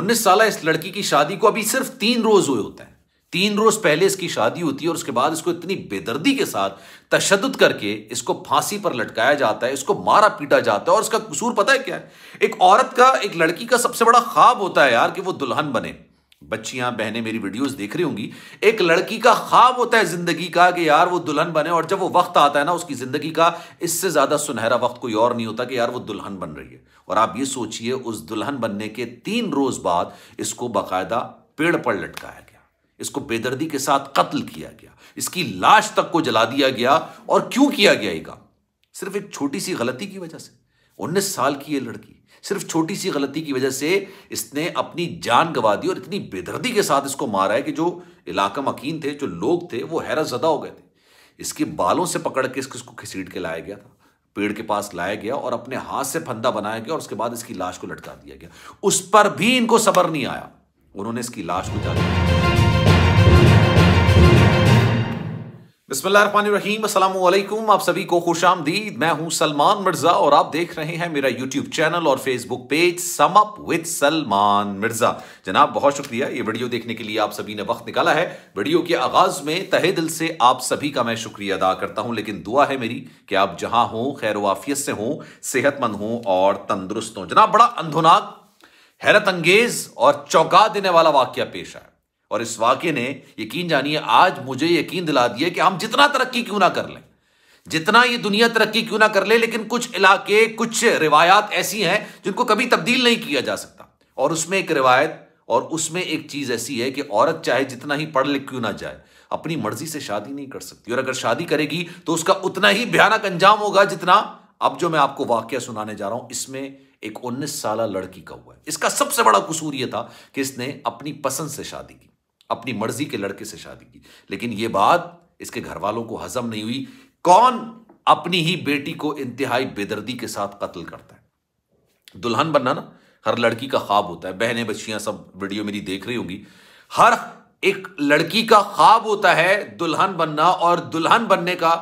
उन्नीस साल इस लड़की की शादी को अभी सिर्फ तीन रोज हुए होते हैं तीन रोज पहले इसकी शादी होती है और उसके बाद इसको इतनी बेदर्दी के साथ तशद करके इसको फांसी पर लटकाया जाता है इसको मारा पीटा जाता है और इसका कसूर पता है क्या है एक औरत का एक लड़की का सबसे बड़ा ख्वाब होता है यार कि वो दुल्हन बने बच्चियां बहनें मेरी वीडियोस देख रही होंगी एक लड़की का ख्वाब होता है जिंदगी का कि यार वो दुल्हन बने और जब वो वक्त आता है ना उसकी जिंदगी का इससे ज्यादा सुनहरा वक्त कोई और नहीं होता कि यार वो दुल्हन बन रही है और आप ये सोचिए उस दुल्हन बनने के तीन रोज बाद इसको बाकायदा पेड़ पर लटकाया गया इसको बेदर्दी के साथ कत्ल किया गया इसकी लाश तक को जला दिया गया और क्यों किया गया ये काम सिर्फ एक छोटी सी गलती की वजह से उन्नीस साल की ये लड़की सिर्फ छोटी सी गलती की वजह से इसने अपनी जान गंवा दी और इतनी बेदर्दी के साथ इसको मारा है कि जो इलाका मकीन थे जो लोग थे वो हैरत ज़दा हो गए थे इसके बालों से पकड़ के इसको इसको घसीट के लाया गया था पेड़ के पास लाया गया और अपने हाथ से फंदा बनाया गया और उसके बाद इसकी लाश को लटका दिया गया उस पर भी इनको सबर नहीं आया उन्होंने इसकी लाश को जाने बसमीम आप सभी को खुश आमदीद मैं हूं सलमान मिर्जा और आप देख रहे हैं मेरा यूट्यूब चैनल और Facebook page sum up with Salman Mirza जनाब बहुत शुक्रिया ये वीडियो देखने के लिए आप सभी ने वक्त निकाला है वीडियो के आगाज में तहे दिल से आप सभी का मैं शुक्रिया अदा करता हूं लेकिन दुआ है मेरी कि आप जहां हों खैर वाफियत से हों सेहतमंद हों और तंदुरुस्त हों जनाब बड़ा अंधुनाक हैरत अंगेज और चौंका देने वाला वाक्य पेश आया और इस वाक्य ने यकीन जानिए आज मुझे यकीन दिला दिया कि हम जितना तरक्की क्यों ना कर लें जितना ये दुनिया तरक्की क्यों ना कर ले लेकिन कुछ इलाके कुछ रिवायात ऐसी हैं जिनको कभी तब्दील नहीं किया जा सकता और उसमें एक रिवायत और उसमें एक चीज़ ऐसी है कि औरत चाहे जितना ही पढ़ लिख क्यों ना जाए अपनी मर्जी से शादी नहीं कर सकती और अगर शादी करेगी तो उसका उतना ही भयानक अंजाम होगा जितना अब जो मैं आपको वाक्य सुनाने जा रहा हूं इसमें एक 19 साल लड़की का हुआ है इसका सबसे बड़ा कसूर यह था कि इसने अपनी पसंद से शादी की अपनी मर्जी के लड़के से शादी की लेकिन यह बात इसके घर वालों को हजम नहीं हुई कौन अपनी ही बेटी को इंतहाई बेदर्दी के साथ कत्ल करता है दुल्हन बनना ना हर लड़की का ख्वाब होता है बहनें बच्चियां सब वीडियो मेरी देख रही होंगी हर एक लड़की का ख्वाब होता है दुल्हन बनना और दुल्हन बनने का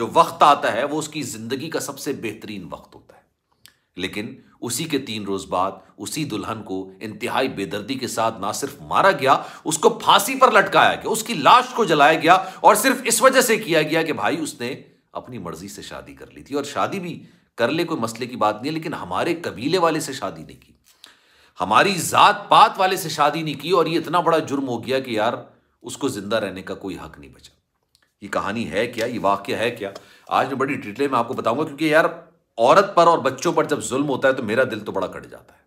जो वक्त आता है वो उसकी जिंदगी का सबसे बेहतरीन वक्त होता है लेकिन उसी के तीन रोज बाद उसी दुल्हन को इंतहाई बेदर्दी के साथ ना सिर्फ मारा गया उसको फांसी पर लटकाया गया उसकी लाश को जलाया गया और सिर्फ इस वजह से किया गया कि भाई उसने अपनी मर्जी से शादी कर ली थी और शादी भी कर ले कोई मसले की बात नहीं है लेकिन हमारे कबीले वाले से शादी नहीं की हमारी जात पात वाले से शादी नहीं की और ये इतना बड़ा जुर्म हो गया कि यार उसको जिंदा रहने का कोई हक नहीं बचा ये कहानी है क्या ये वाक्य है क्या आज मैं बड़ी डिटेल में आपको बताऊंगा क्योंकि यार औरत पर और बच्चों पर जब जुल्म होता है तो मेरा दिल तो बड़ा कट जाता है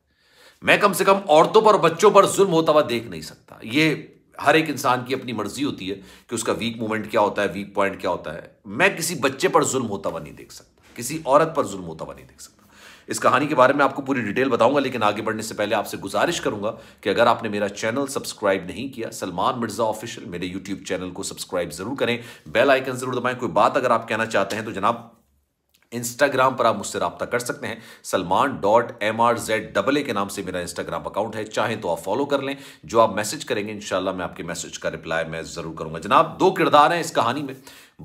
मैं कम से कम औरतों पर बच्चों पर जुल्म होता हुआ देख नहीं सकता ये हर एक इंसान की अपनी मर्जी होती है कि उसका वीक मोमेंट क्या होता है वीक पॉइंट क्या होता है मैं किसी बच्चे पर जुल्म होता हुआ नहीं देख सकता किसी औरत पर जुल्म होता हुआ नहीं देख सकता इस कहानी के बारे में आपको पूरी डिटेल बताऊंगा लेकिन आगे बढ़ने से पहले आपसे गुजारिश करूंगा कि अगर आपने मेरा चैनल सब्सक्राइब नहीं किया सलमान मिर्जा ऑफिशियल मेरे यूट्यूब चैनल को सब्सक्राइब जरूर करें बेल आइकन जरूर दबाएं कोई बात अगर आप कहना चाहते हैं तो जनाब इंस्टाग्राम पर आप मुझसे रब्ता कर सकते हैं Salman dot M R Z double A के नाम से मेरा इंस्टाग्राम अकाउंट है चाहे तो आप फॉलो कर लें जो आप मैसेज करेंगे इंशाल्लाह मैं आपके मैसेज का रिप्लाई मैं ज़रूर करूंगा जनाब दो किरदार हैं इस कहानी में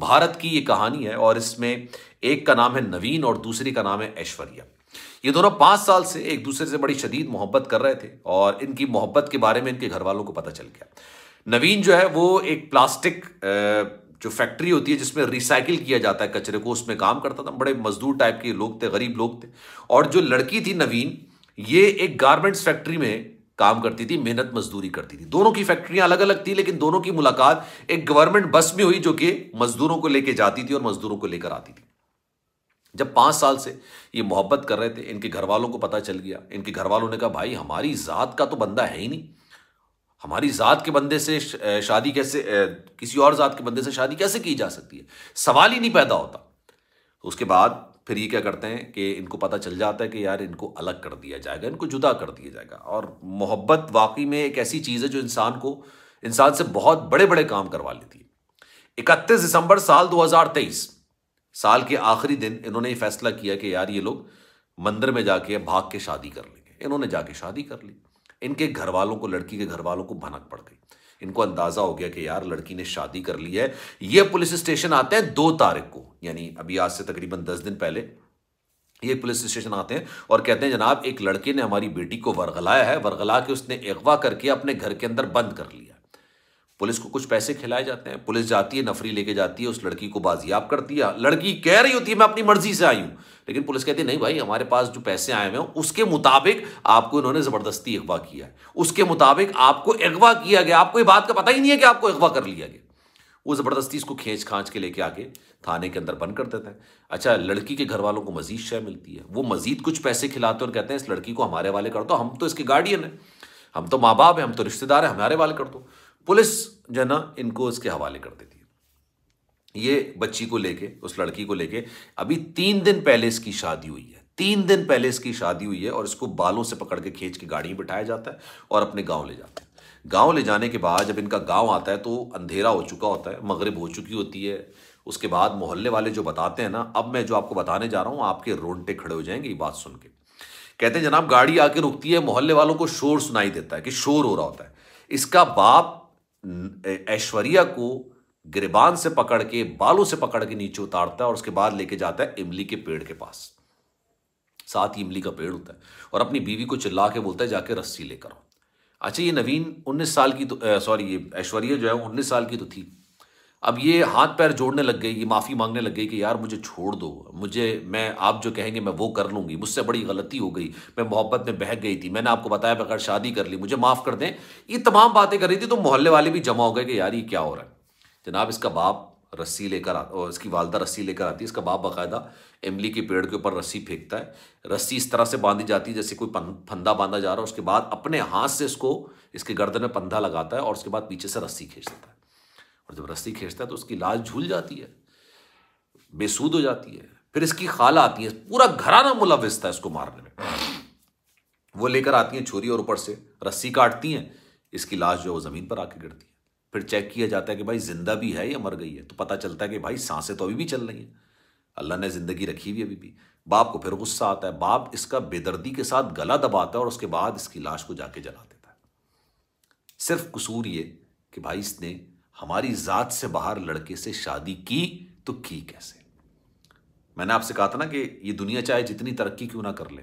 भारत की ये कहानी है और इसमें एक का नाम है नवीन और दूसरी का नाम है ऐश्वर्या ये दोनों पाँच साल से एक दूसरे से बड़ी शदीद मोहब्बत कर रहे थे और इनकी मोहब्बत के बारे में इनके घर वालों को पता चल गया नवीन जो है वो एक प्लास्टिक जो फैक्ट्री होती है जिसमें रिसाइकिल किया जाता है कचरे को उसमें काम करता था बड़े मजदूर टाइप के लोग थे गरीब लोग थे और जो लड़की थी नवीन ये एक गारमेंट्स फैक्ट्री में काम करती थी मेहनत मजदूरी करती थी दोनों की फैक्ट्रियां अलग अलग थी लेकिन दोनों की मुलाकात एक गवर्नमेंट बस में हुई जो कि मजदूरों को लेके जाती थी और मजदूरों को लेकर आती थी जब पाँच साल से ये मोहब्बत कर रहे थे इनके घर वालों को पता चल गया इनके घर वालों ने कहा भाई हमारी ज़ात का तो बंदा है ही नहीं हमारी ज़ात के बंदे से शादी कैसे किसी और ज़ात के बंदे से शादी कैसे की जा सकती है सवाल ही नहीं पैदा होता उसके बाद फिर ये क्या करते हैं कि इनको पता चल जाता है कि यार इनको अलग कर दिया जाएगा इनको जुदा कर दिया जाएगा और मोहब्बत वाकई में एक ऐसी चीज़ है जो इंसान को इंसान से बहुत बड़े बड़े काम करवा लेती है इकतीस दिसंबर साल 2023 साल के आखिरी दिन इन्होंने ये फैसला किया कि यार ये लोग मंदिर में जाके भाग के शादी कर लेंगे इन्होंने जाके शादी कर ली इनके घर वालों को लड़की के घर वालों को भनक पड़ गई इनको अंदाजा हो गया कि यार लड़की ने शादी कर ली है ये पुलिस स्टेशन आते हैं दो तारीख को यानी अभी आज से तकरीबन दस दिन पहले ये पुलिस स्टेशन आते हैं और कहते हैं जनाब एक लड़के ने हमारी बेटी को वरगलाया है वरगला के उसने अगवा करके अपने घर के अंदर बंद कर लिया पुलिस को कुछ पैसे खिलाए जाते हैं पुलिस जाती है नफरी लेके जाती है उस लड़की को बाजियाब करती है लड़की कह रही होती है मैं अपनी मर्जी से आई हूँ लेकिन पुलिस कहती है नहीं भाई हमारे पास जो पैसे आए हुए हैं उसके मुताबिक आपको इन्होंने ज़बरदस्ती अगवा किया है उसके मुताबिक आपको अगवा किया गया आपको ये बात का पता ही नहीं है कि आपको अगवा कर लिया गया वो ज़बरदस्ती इसको खींच खांच के लेके आके थाने के अंदर बंद कर देते हैं अच्छा लड़की के घर वालों को मजीद शय मिलती है वो मजीद कुछ पैसे खिलाते हैं और कहते हैं इस लड़की को हमारे वाले कर दो हम तो इसके गार्डियन हैं हम तो माँ बाप हैं हम तो रिश्तेदार हैं हमारे वाले कर दो पुलिस जो है ना इनको इसके हवाले कर देती है ये बच्ची को लेके उस लड़की को लेके अभी तीन दिन पहले इसकी शादी हुई है तीन दिन पहले इसकी शादी हुई है और इसको बालों से पकड़ के खींच के गाड़ी में बिठाया जाता है और अपने गांव ले जाते हैं गांव ले जाने के बाद जब इनका गांव आता है तो अंधेरा हो चुका होता है मगरब हो चुकी होती है उसके बाद मोहल्ले वाले जो बताते हैं ना अब मैं जो आपको बताने जा रहा हूँ आपके रोंटे खड़े हो जाएंगे ये बात सुन के कहते हैं जनाब गाड़ी आके रुकती है मोहल्ले वालों को शोर सुनाई देता है कि शोर हो रहा होता है इसका बाप ऐश्वर्या को गिरबान से पकड़ के बालों से पकड़ के नीचे उतारता है और उसके बाद लेके जाता है इमली के पेड़ के पास साथ ही इमली का पेड़ होता है और अपनी बीवी को चिल्ला के बोलता है जाके रस्सी लेकर आओ अच्छा ये नवीन उन्नीस साल की तो सॉरी ये ऐश्वर्या जो है उन्नीस साल की तो थी अब ये हाथ पैर जोड़ने लग गई ये माफ़ी मांगने लग गई कि यार मुझे छोड़ दो मुझे मैं आप जो कहेंगे मैं वो कर लूँगी मुझसे बड़ी गलती हो गई मैं मोहब्बत में बह गई थी मैंने आपको बताया बगैर शादी कर ली मुझे माफ़ कर दें ये तमाम बातें कर रही थी तो मोहल्ले वाले भी जमा हो गए कि यार ये क्या हो रहा है जनाब इसका बाप रस्सी लेकर आ इसकी वालदा रस्सी लेकर आती है इसका बाप बाकायदा इमली के पेड़ के ऊपर रस्सी फेंकता है रस्सी इस तरह से बांधी जाती है जैसे कोई फंदा बांधा जा रहा है उसके बाद अपने हाथ से इसको इसके गर्दन में पंधा लगाता है और उसके बाद पीछे से रस्सी खींच देता है और जब रस्सी खींचता है तो उसकी लाश झूल जाती है बेसूद हो जाती है फिर इसकी खाला आती है पूरा घराना मुलविस था इसको मारने में वो लेकर आती हैं छुरी और ऊपर से रस्सी काटती हैं इसकी लाश जो है वो ज़मीन पर आके गिरती है फिर चेक किया जाता है कि भाई जिंदा भी है या मर गई है तो पता चलता है कि भाई सांसें तो अभी भी चल रही हैं अल्लाह ने ज़िंदगी रखी हुई अभी भी बाप को फिर गुस्सा आता है बाप इसका बेदर्दी के साथ गला दबाता है और उसके बाद इसकी लाश को जाके जला देता है सिर्फ कसूर ये कि भाई इसने हमारी जात से बाहर लड़के से शादी की तो की कैसे मैंने आपसे कहा था ना कि ये दुनिया चाहे जितनी तरक्की क्यों ना कर ले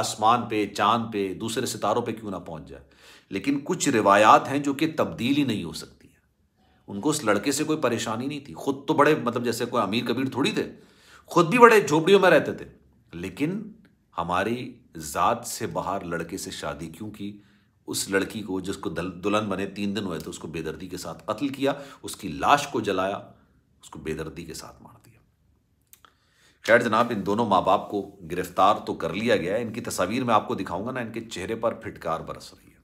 आसमान पे चांद पे दूसरे सितारों पे क्यों ना पहुंच जाए लेकिन कुछ रिवायात हैं जो कि तब्दील ही नहीं हो सकती है उनको उस लड़के से कोई परेशानी नहीं थी खुद तो बड़े मतलब जैसे कोई अमीर कबीर थोड़ी थे खुद भी बड़े झोपड़ियों में रहते थे लेकिन हमारी ज़ात से बाहर लड़के से शादी क्यों की उस लड़की को जिसको दुल्हन बने तीन दिन हुए थे उसको बेदर्दी के साथ कत्ल किया उसकी लाश को जलाया उसको बेदर्दी के साथ मार दिया खैर जनाब इन दोनों माँ बाप को गिरफ्तार तो कर लिया गया इनकी तस्वीर मैं आपको दिखाऊंगा ना इनके चेहरे पर फिटकार बरस रही है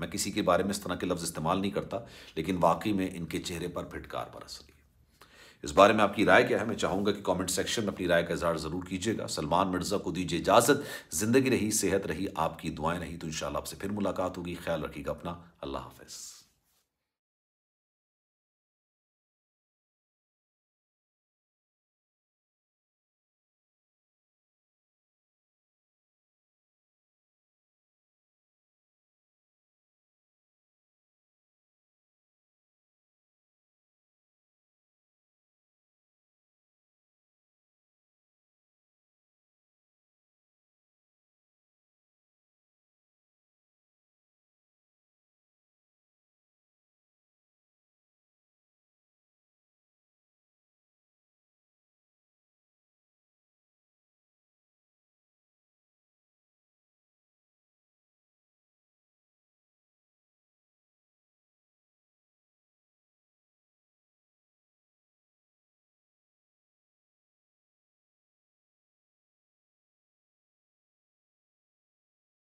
मैं किसी के बारे में इस तरह के लफ्ज़ इस्तेमाल नहीं करता लेकिन वाकई में इनके चेहरे पर फिटकार बरस रही इस बारे में आपकी राय क्या है मैं चाहूँगा कि कमेंट सेक्शन में अपनी राय का इजहार ज़रूर कीजिएगा सलमान मिर्ज़ा को दीजिए इजाज़त ज़िंदगी रही सेहत रही आपकी दुआएं रही तो इन आपसे फिर मुलाकात होगी ख्याल रखिएगा अपना अल्लाह हाफिज़